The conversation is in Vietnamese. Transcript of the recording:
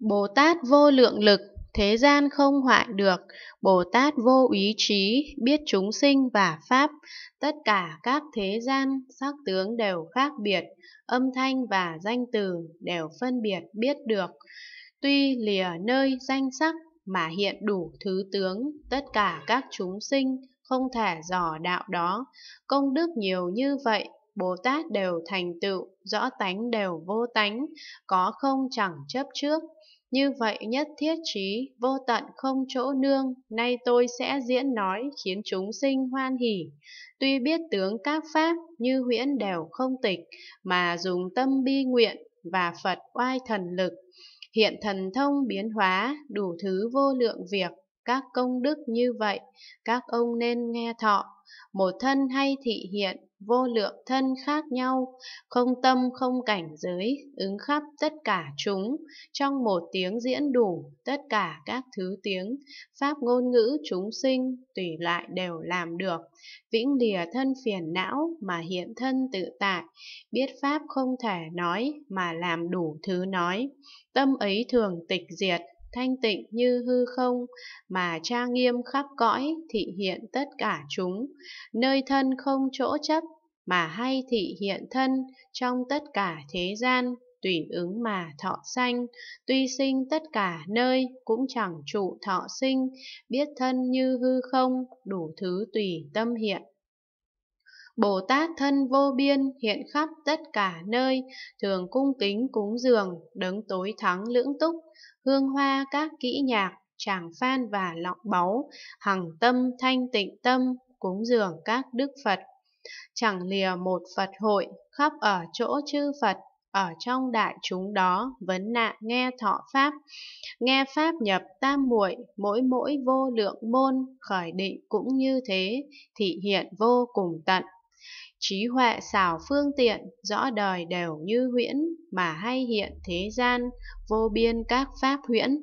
Bồ Tát vô lượng lực, thế gian không hoại được, Bồ Tát vô ý chí, biết chúng sinh và pháp, tất cả các thế gian, sắc tướng đều khác biệt, âm thanh và danh từ đều phân biệt biết được. Tuy lìa nơi danh sắc mà hiện đủ thứ tướng, tất cả các chúng sinh không thể dò đạo đó. Công đức nhiều như vậy Bồ Tát đều thành tựu, rõ tánh đều vô tánh, có không chẳng chấp trước. Như vậy nhất thiết trí, vô tận không chỗ nương, nay tôi sẽ diễn nói khiến chúng sinh hoan hỷ. Tuy biết tướng các pháp như huyễn đều không tịch, mà dùng tâm bi nguyện và Phật oai thần lực. Hiện thần thông biến hóa, đủ thứ vô lượng việc, các công đức như vậy, các ông nên nghe thọ. Một thân hay thị hiện, vô lượng thân khác nhau, không tâm không cảnh giới, ứng khắp tất cả chúng, trong một tiếng diễn đủ tất cả các thứ tiếng, pháp ngôn ngữ chúng sinh tùy lại đều làm được, vĩnh lìa thân phiền não mà hiện thân tự tại, biết pháp không thể nói mà làm đủ thứ nói, tâm ấy thường tịch diệt thanh tịnh như hư không, mà tra nghiêm khắp cõi, thị hiện tất cả chúng, nơi thân không chỗ chấp, mà hay thị hiện thân trong tất cả thế gian, tùy ứng mà thọ sanh, tuy sinh tất cả nơi, cũng chẳng trụ thọ sinh, biết thân như hư không, đủ thứ tùy tâm hiện. Bồ Tát thân vô biên hiện khắp tất cả nơi, thường cung kính cúng dường, đấng tối thắng lưỡng túc, hương hoa các kỹ nhạc, tràng phan và lọng báu, hằng tâm thanh tịnh tâm, cúng dường các đức Phật. Chẳng lìa một Phật hội, khắp ở chỗ chư Phật, ở trong đại chúng đó vấn nạn nghe thọ pháp nghe pháp nhập tam muội mỗi mỗi vô lượng môn khởi định cũng như thế thị hiện vô cùng tận Trí huệ xảo phương tiện, rõ đời đều như huyễn, mà hay hiện thế gian, vô biên các pháp huyễn.